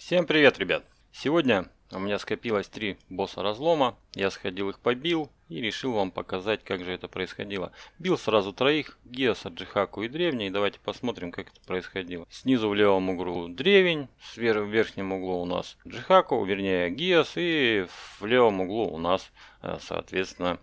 Всем привет, ребят! Сегодня у меня скопилось три босса разлома, я сходил их побил и решил вам показать, как же это происходило. Бил сразу троих, Геоса, Джихаку и Древний, давайте посмотрим, как это происходило. Снизу в левом углу Древень, сверху в верхнем углу у нас Джихаку, вернее Геос, и в левом углу у нас, э, соответственно,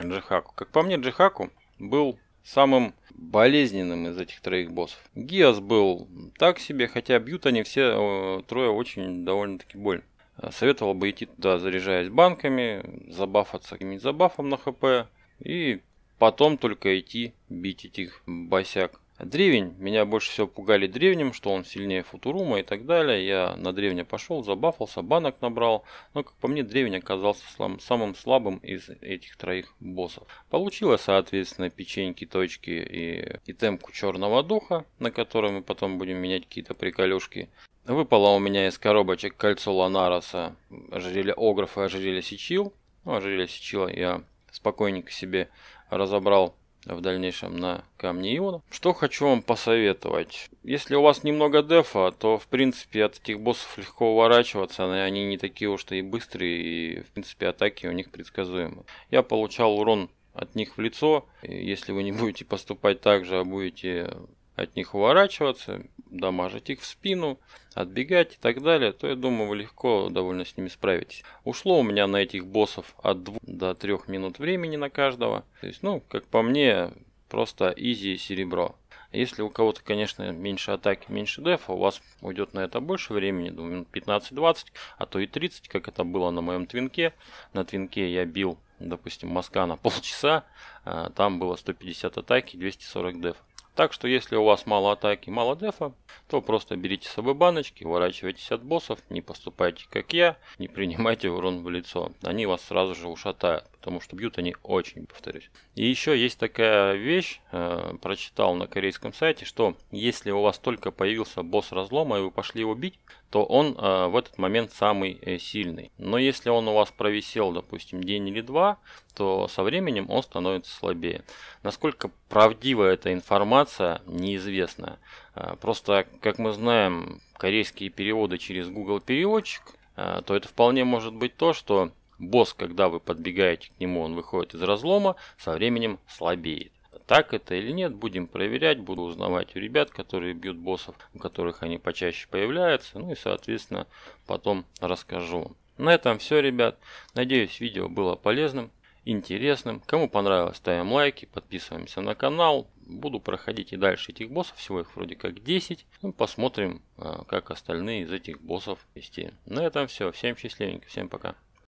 Джихаку. Как по мне, Джихаку был самым болезненным из этих троих боссов. Гиас был так себе, хотя бьют они все э, трое очень довольно-таки больно. Э, советовал бы идти туда, заряжаясь банками, забафаться каким-нибудь забафом на хп, и потом только идти бить этих босяк. Древень, меня больше всего пугали древним, что он сильнее Футурума и так далее. Я на древня пошел, забафался, банок набрал, но как по мне древень оказался слам, самым слабым из этих троих боссов. Получилось соответственно печеньки, точки и, и темку черного духа, на которой мы потом будем менять какие-то приколюшки. Выпало у меня из коробочек кольцо Ланароса, ожерелье Ографа и ожерелье Сечил. Ну, ожерелье Сечила я спокойненько себе разобрал в дальнейшем на камни иона. Что хочу вам посоветовать. Если у вас немного дефа, то в принципе от этих боссов легко уворачиваться. Они не такие уж и быстрые и в принципе атаки у них предсказуемы. Я получал урон от них в лицо. если вы не будете поступать так же, а будете от них уворачиваться, дамажить их в спину, отбегать и так далее, то я думаю, вы легко довольно с ними справитесь. Ушло у меня на этих боссов от 2 до 3 минут времени на каждого. То есть, ну, как по мне, просто изи серебро. Если у кого-то, конечно, меньше атаки, меньше дефа, у вас уйдет на это больше времени, ну, думаю, 15-20, а то и 30, как это было на моем твинке. На твинке я бил, допустим, маска на полчаса, а, там было 150 атаки, 240 дефа. Так что если у вас мало атаки, мало дефа, то просто берите с собой баночки, уворачивайтесь от боссов, не поступайте как я, не принимайте урон в лицо. Они вас сразу же ушатают потому что бьют они очень, повторюсь. И еще есть такая вещь, э, прочитал на корейском сайте, что если у вас только появился босс разлома и вы пошли его бить, то он э, в этот момент самый э, сильный. Но если он у вас провисел, допустим, день или два, то со временем он становится слабее. Насколько правдива эта информация, неизвестно. Э, просто, как мы знаем, корейские переводы через Google переводчик, э, то это вполне может быть то, что Босс, когда вы подбегаете к нему, он выходит из разлома, со временем слабеет. Так это или нет, будем проверять, буду узнавать у ребят, которые бьют боссов, у которых они почаще появляются, ну и соответственно потом расскажу. На этом все, ребят. Надеюсь, видео было полезным, интересным. Кому понравилось, ставим лайки, подписываемся на канал. Буду проходить и дальше этих боссов, всего их вроде как 10. Ну, посмотрим, а, как остальные из этих боссов вести. На этом все. Всем счастливенько, всем пока.